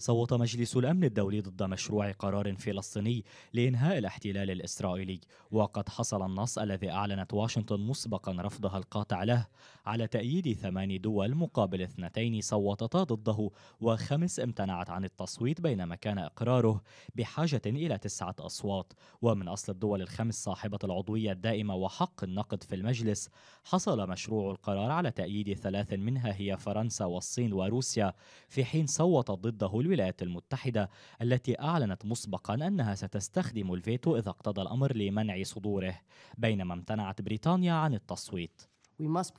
صوت مجلس الأمن الدولي ضد مشروع قرار فلسطيني لإنهاء الاحتلال الإسرائيلي وقد حصل النص الذي أعلنت واشنطن مسبقا رفضها القاطع له على تأييد ثمان دول مقابل اثنتين صوتتا ضده وخمس امتنعت عن التصويت بينما كان إقراره بحاجة إلى تسعة أصوات ومن أصل الدول الخمس صاحبة العضوية الدائمة وحق النقد في المجلس حصل مشروع القرار على تأييد ثلاث منها هي فرنسا والصين وروسيا في حين صوت ضده الولايات المتحدة التي أعلنت مسبقا أنها ستستخدم الفيتو إذا اقتضى الأمر لمنع صدوره بينما امتنعت بريطانيا عن التصويت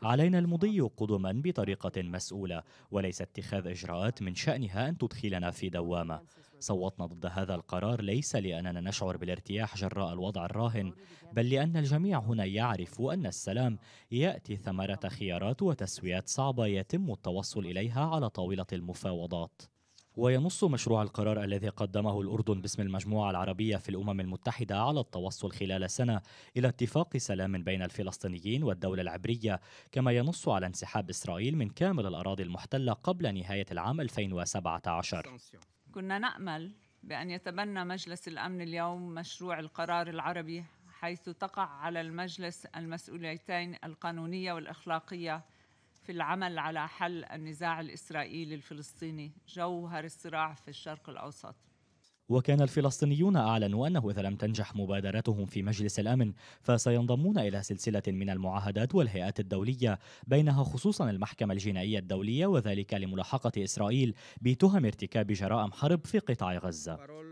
علينا المضي قدما بطريقة مسؤولة وليس اتخاذ إجراءات من شأنها أن تدخلنا في دوامة صوتنا ضد هذا القرار ليس لأننا نشعر بالارتياح جراء الوضع الراهن بل لأن الجميع هنا يعرف أن السلام يأتي ثمرة خيارات وتسويات صعبة يتم التوصل إليها على طاولة المفاوضات وينص مشروع القرار الذي قدمه الأردن باسم المجموعة العربية في الأمم المتحدة على التوصل خلال سنة إلى اتفاق سلام بين الفلسطينيين والدولة العبرية كما ينص على انسحاب إسرائيل من كامل الأراضي المحتلة قبل نهاية العام 2017 كنا نأمل بأن يتبنى مجلس الأمن اليوم مشروع القرار العربي حيث تقع على المجلس المسؤوليتين القانونية والأخلاقية في العمل على حل النزاع الإسرائيلي الفلسطيني جوهر الصراع في الشرق الأوسط وكان الفلسطينيون أعلنوا أنه إذا لم تنجح مبادرتهم في مجلس الأمن فسينضمون إلى سلسلة من المعاهدات والهيئات الدولية بينها خصوصا المحكمة الجنائية الدولية وذلك لملاحقة إسرائيل بتهم ارتكاب جرائم حرب في قطاع غزة